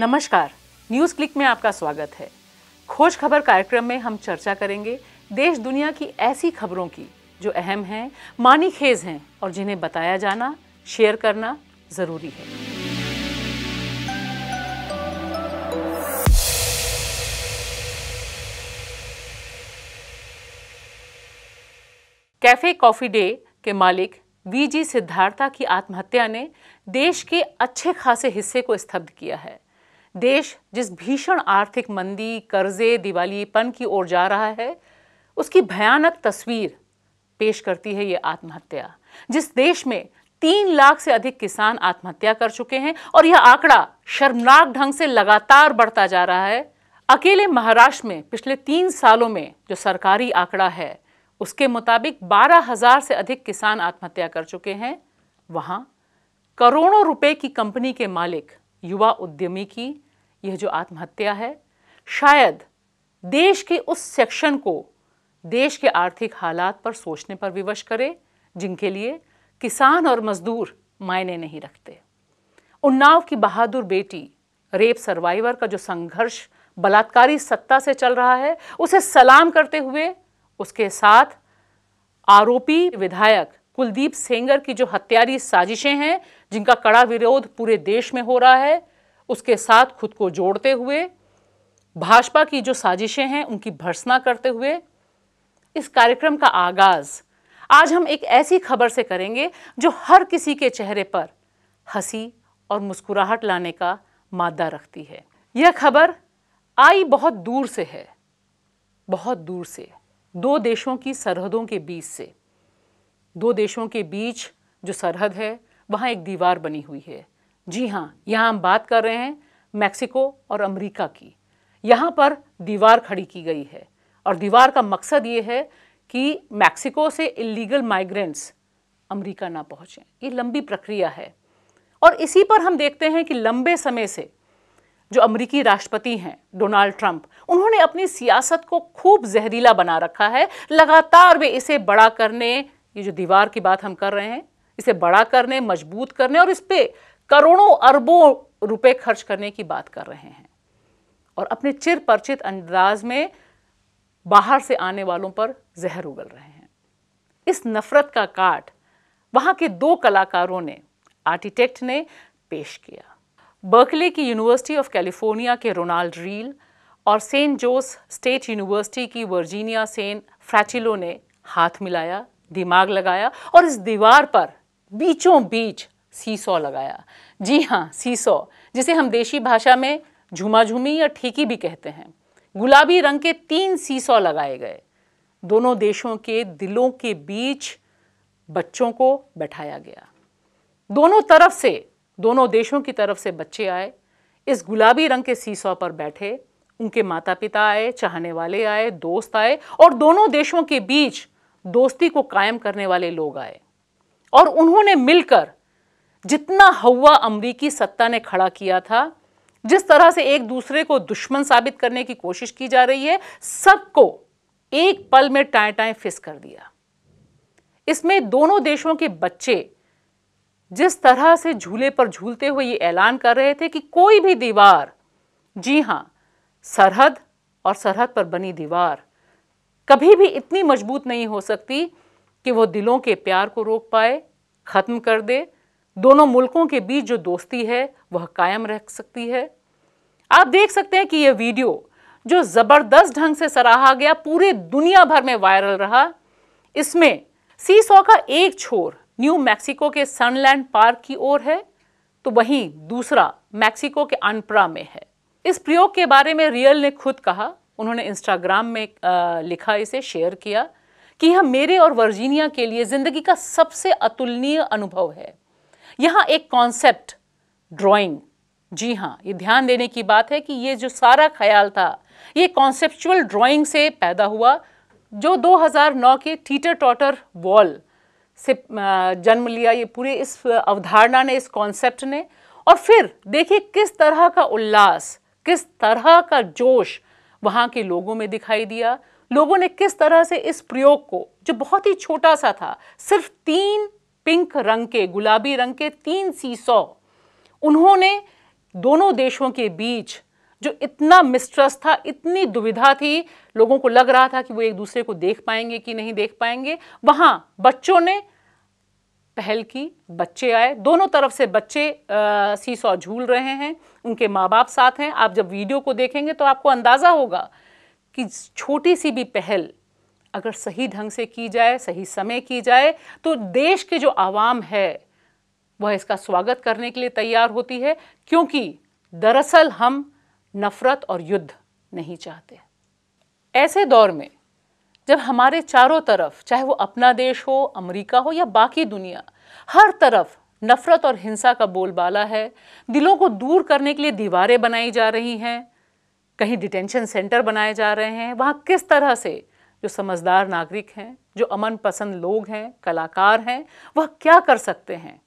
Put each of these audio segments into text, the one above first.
नमस्कार news click में आपका स्वागत है खोज खबर कार्यक्रम में हम चर्चा करेंगे देश दुनिया की ऐसी खबरों की जो अहम हैं मानी खेज हैं और जिन्हें बताया जाना शेयर करना ज़रूरी है कैफे कॉफी डे के मालिक वीजी सिद्धार्था की आत्महत्या ने देश के अच्छे खासे हिस्से को स्तब्ध किया है देश जिस भीषण आर्थिक मंदी कर्जे दिवालीपन की ओर जा रहा है उसकी भयानक तस्वीर पेश करती है ये आत्महत्या जिस देश में तीन लाख से अधिक किसान आत्महत्या कर चुके हैं और यह आंकड़ा शर्मनाक ढंग से लगातार बढ़ता जा रहा है अकेले महाराष्ट्र में पिछले तीन सालों में जो सरकारी आंकड़ा है उसके मुताबिक बारह हजार से अधिक किसान आत्महत्या कर चुके हैं वहां करोड़ों रुपए की कंपनी के मालिक युवा उद्यमी की यह जो आत्महत्या है शायद देश के उस सेक्शन को देश के आर्थिक हालात पर सोचने पर विवश करे जिनके लिए किसान और मजदूर मायने नहीं रखते उन्नाव की बहादुर बेटी रेप सर्वाइवर का जो संघर्ष बलात्कारी सत्ता से चल रहा है उसे सलाम करते हुए उसके साथ आरोपी विधायक कुलदीप सेंगर की जो हत्यारी साजिशें हैं जिनका कड़ा विरोध पूरे देश में हो रहा है उसके साथ खुद को जोड़ते हुए भाजपा की जो साजिशें हैं उनकी भर्सना करते हुए इस कार्यक्रम का आगाज़ आज हम एक ऐसी खबर से करेंगे जो हर किसी के चेहरे पर हंसी और मुस्कुराहट लाने का मादा रखती है यह खबर आई बहुत दूर से है बहुत दूर से दो देशों की सरहदों के बीच से दो देशों के बीच जो सरहद है वहाँ एक दीवार बनी हुई है जी हाँ यहाँ हम बात कर रहे हैं मैक्सिको और अमेरिका की यहाँ पर दीवार खड़ी की गई है और दीवार का मकसद ये है कि मैक्सिको से इलीगल माइग्रेंट्स अमेरिका ना पहुँचें ये लंबी प्रक्रिया है और इसी पर हम देखते हैं कि लंबे समय से जो अमेरिकी राष्ट्रपति हैं डोनाल्ड ट्रंप उन्होंने अपनी सियासत को खूब जहरीला बना रखा है लगातार वे इसे बड़ा करने ये जो दीवार की बात हम कर रहे हैं इसे बड़ा करने मजबूत करने और इस पर करोड़ों अरबों रुपए खर्च करने की बात कर रहे हैं और अपने चिर परिचित अंदाज में बाहर से आने वालों पर जहर उगल रहे हैं इस नफरत का काट वहां के दो कलाकारों ने आर्किटेक्ट ने पेश किया बर्कले की यूनिवर्सिटी ऑफ कैलिफोर्निया के रोनाल्ड रील और सेंट जोस स्टेट यूनिवर्सिटी की वर्जीनिया सेन फ्रैचिलो ने हाथ मिलाया दिमाग लगाया और इस दीवार पर बीचों बीच सीसो लगाया जी हाँ सीसो जिसे हम देशी भाषा में झुमा या ठीकी भी कहते हैं गुलाबी रंग के तीन सीसॉ लगाए गए दोनों देशों के दिलों के बीच बच्चों को बैठाया गया दोनों तरफ से दोनों देशों की तरफ से बच्चे आए इस गुलाबी रंग के सीसॉ पर बैठे उनके माता पिता आए चाहने वाले आए दोस्त आए और दोनों देशों के बीच दोस्ती को कायम करने वाले लोग आए और उन्होंने मिलकर जितना हवा अमरीकी सत्ता ने खड़ा किया था जिस तरह से एक दूसरे को दुश्मन साबित करने की कोशिश की जा रही है सबको एक पल में टाए टाए फिस कर दिया इसमें दोनों देशों के बच्चे जिस तरह से झूले पर झूलते हुए ये ऐलान कर रहे थे कि कोई भी दीवार जी हां सरहद और सरहद पर बनी दीवार कभी भी इतनी मजबूत नहीं हो सकती कि वो दिलों के प्यार को रोक पाए ख़त्म कर दे दोनों मुल्कों के बीच जो दोस्ती है वह कायम रह सकती है आप देख सकते हैं कि यह वीडियो जो ज़बरदस्त ढंग से सराहा गया पूरे दुनिया भर में वायरल रहा इसमें सी सौ का एक छोर न्यू मैक्सिको के सनलैंड पार्क की ओर है तो वहीं दूसरा मैक्सिको के अनप्रा में है इस प्रयोग के बारे में रियल ने खुद कहा उन्होंने इंस्टाग्राम में लिखा इसे शेयर किया कि यह मेरे और वर्जीनिया के लिए ज़िंदगी का सबसे अतुलनीय अनुभव है यहाँ एक कॉन्सेप्ट ड्राइंग जी हाँ ये ध्यान देने की बात है कि ये जो सारा ख्याल था ये कॉन्सेप्चुअल ड्राइंग से पैदा हुआ जो 2009 के टीटर टॉटर वॉल से जन्म लिया ये पूरे इस अवधारणा ने इस कॉन्सेप्ट ने और फिर देखिए किस तरह का उल्लास किस तरह का जोश वहाँ के लोगों में दिखाई दिया लोगों ने किस तरह से इस प्रयोग को जो बहुत ही छोटा सा था सिर्फ तीन पिंक रंग के गुलाबी रंग के तीन सौ उन्होंने दोनों देशों के बीच जो इतना मिस्ट्रस्ट था इतनी दुविधा थी लोगों को लग रहा था कि वो एक दूसरे को देख पाएंगे कि नहीं देख पाएंगे वहाँ बच्चों ने पहल की बच्चे आए दोनों तरफ से बच्चे सौ झूल रहे हैं उनके माँ बाप साथ हैं आप जब वीडियो को देखेंगे तो आपको अंदाज़ा होगा कि छोटी सी भी पहल अगर सही ढंग से की जाए सही समय की जाए तो देश के जो आवाम है वह इसका स्वागत करने के लिए तैयार होती है क्योंकि दरअसल हम नफ़रत और युद्ध नहीं चाहते ऐसे दौर में जब हमारे चारों तरफ चाहे वो अपना देश हो अमेरिका हो या बाकी दुनिया हर तरफ नफ़रत और हिंसा का बोलबाला है दिलों को दूर करने के लिए दीवारें बनाई जा रही हैं कहीं डिटेंशन सेंटर बनाए जा रहे हैं वहाँ किस तरह से जो समझदार नागरिक हैं जो अमन पसंद लोग हैं कलाकार हैं वह क्या कर सकते हैं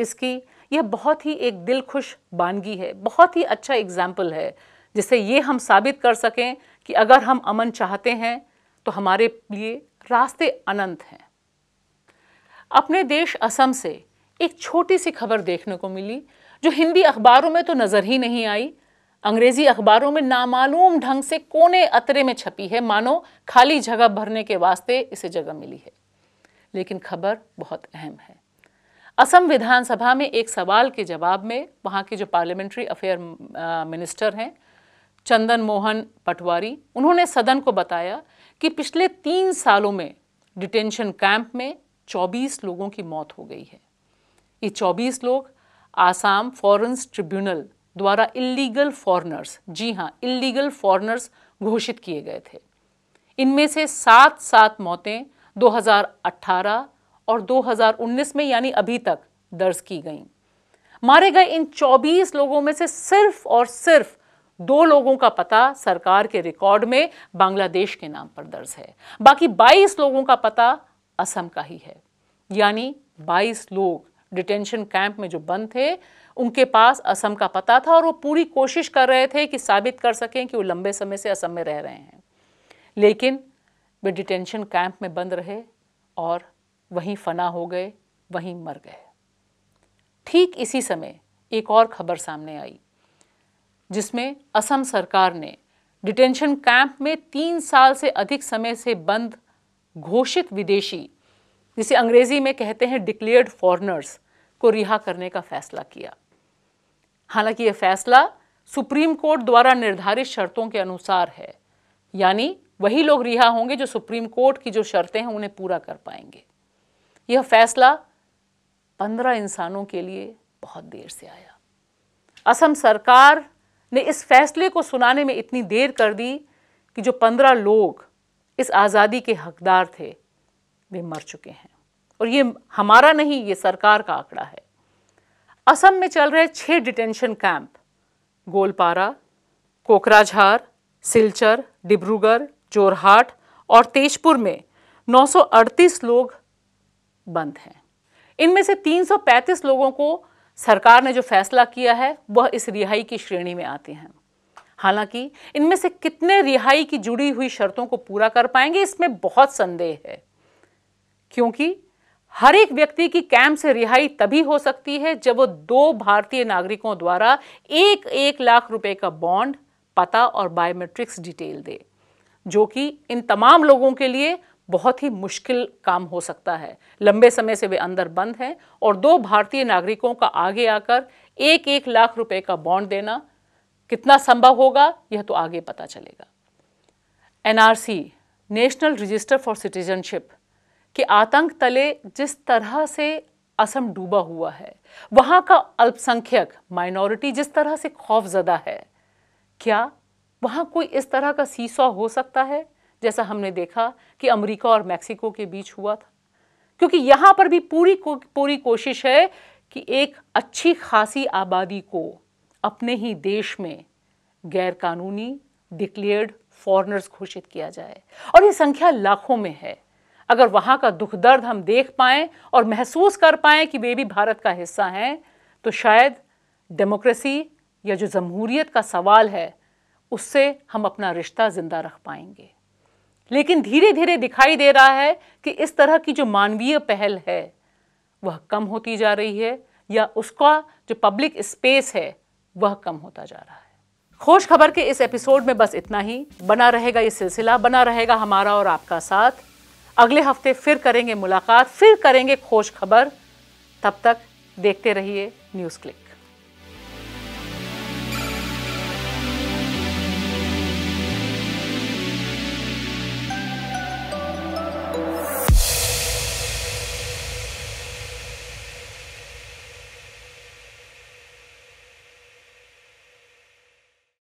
इसकी यह बहुत ही एक दिल खुश बानगी है बहुत ही अच्छा एग्जाम्पल है जिससे ये हम साबित कर सकें कि अगर हम अमन चाहते हैं तो हमारे लिए रास्ते अनंत हैं अपने देश असम से एक छोटी सी खबर देखने को मिली जो हिंदी अखबारों में तो नज़र ही नहीं आई अंग्रेजी अखबारों में नामालूम ढंग से कोने अतरे में छपी है मानो खाली जगह भरने के वास्ते इसे जगह मिली है लेकिन खबर बहुत अहम है असम विधानसभा में एक सवाल के जवाब में वहाँ के जो पार्लियामेंट्री अफेयर मिनिस्टर हैं चंदन मोहन पटवारी उन्होंने सदन को बताया कि पिछले तीन सालों में डिटेंशन कैंप में 24 लोगों की मौत हो गई है ये 24 लोग आसाम फॉरेंस ट्रिब्यूनल द्वारा इलीगल फॉरनर्स जी हां इलीगल फॉरनर्स घोषित किए गए थे इनमें से सात सात मौतें 2018 और 2019 में यानी अभी तक दर्ज की गई मारे गए इन 24 लोगों में से सिर्फ और सिर्फ दो लोगों का पता सरकार के रिकॉर्ड में बांग्लादेश के नाम पर दर्ज है बाकी 22 लोगों का पता असम का ही है यानी 22 लोग डिटेंशन कैंप में जो बंद थे उनके पास असम का पता था और वो पूरी कोशिश कर रहे थे कि साबित कर सकें कि वो लंबे समय से असम में रह रहे हैं लेकिन वे डिटेंशन कैंप में बंद रहे और वहीं फना हो गए वहीं मर गए ठीक इसी समय एक और खबर सामने आई जिसमें असम सरकार ने डिटेंशन कैंप में तीन साल से अधिक समय से बंद घोषित विदेशी जिसे अंग्रेज़ी में कहते हैं डिक्लेयर्ड फॉरनर्स को रिहा करने का फैसला किया हालांकि यह फैसला सुप्रीम कोर्ट द्वारा निर्धारित शर्तों के अनुसार है यानी वही लोग रिहा होंगे जो सुप्रीम कोर्ट की जो शर्तें हैं उन्हें पूरा कर पाएंगे यह फैसला पंद्रह इंसानों के लिए बहुत देर से आया असम सरकार ने इस फैसले को सुनाने में इतनी देर कर दी कि जो पंद्रह लोग इस आज़ादी के हकदार थे वे मर चुके हैं और ये हमारा नहीं ये सरकार का आंकड़ा है असम में चल रहे छह डिटेंशन कैंप गोलपारा कोकराझार सिलचर डिब्रूगढ़ जोरहाट और तेजपुर में 938 लोग बंद हैं इनमें से 335 लोगों को सरकार ने जो फैसला किया है वह इस रिहाई की श्रेणी में आते हैं हालांकि इनमें से कितने रिहाई की जुड़ी हुई शर्तों को पूरा कर पाएंगे इसमें बहुत संदेह है क्योंकि हर एक व्यक्ति की कैंप से रिहाई तभी हो सकती है जब वो दो भारतीय नागरिकों द्वारा एक एक लाख रुपए का बॉन्ड पता और बायोमेट्रिक्स डिटेल दे जो कि इन तमाम लोगों के लिए बहुत ही मुश्किल काम हो सकता है लंबे समय से वे अंदर बंद हैं और दो भारतीय नागरिकों का आगे आकर एक एक लाख रुपए का बॉन्ड देना कितना संभव होगा यह तो आगे पता चलेगा NRC national register for citizenship कि आतंक तले जिस तरह से असम डूबा हुआ है वहां का अल्पसंख्यक माइनॉरिटी जिस तरह से खौफजदा है क्या वहां कोई इस तरह का सीसॉ हो सकता है जैसा हमने देखा कि अमेरिका और मैक्सिको के बीच हुआ था क्योंकि यहाँ पर भी पूरी को, पूरी कोशिश है कि एक अच्छी खासी आबादी को अपने ही देश में गैरकानूनी डिक्लेयर्ड फॉरनर्स घोषित किया जाए और ये संख्या लाखों में है अगर वहाँ का दुख दर्द हम देख पाएँ और महसूस कर पाएँ कि वे भी भारत का हिस्सा हैं तो शायद डेमोक्रेसी या जो जमहूरियत का सवाल है उससे हम अपना रिश्ता ज़िंदा रख पाएंगे लेकिन धीरे धीरे दिखाई दे रहा है कि इस तरह की जो मानवीय पहल है वह कम होती जा रही है या उसका जो पब्लिक स्पेस है वह कम होता जा रहा है खोश खबर के इस एपिसोड में बस इतना ही बना रहेगा ये सिलसिला बना रहेगा हमारा और आपका साथ अगले हफ्ते फिर करेंगे मुलाकात फिर करेंगे खोज खबर तब तक देखते रहिए न्यूज़ क्लिक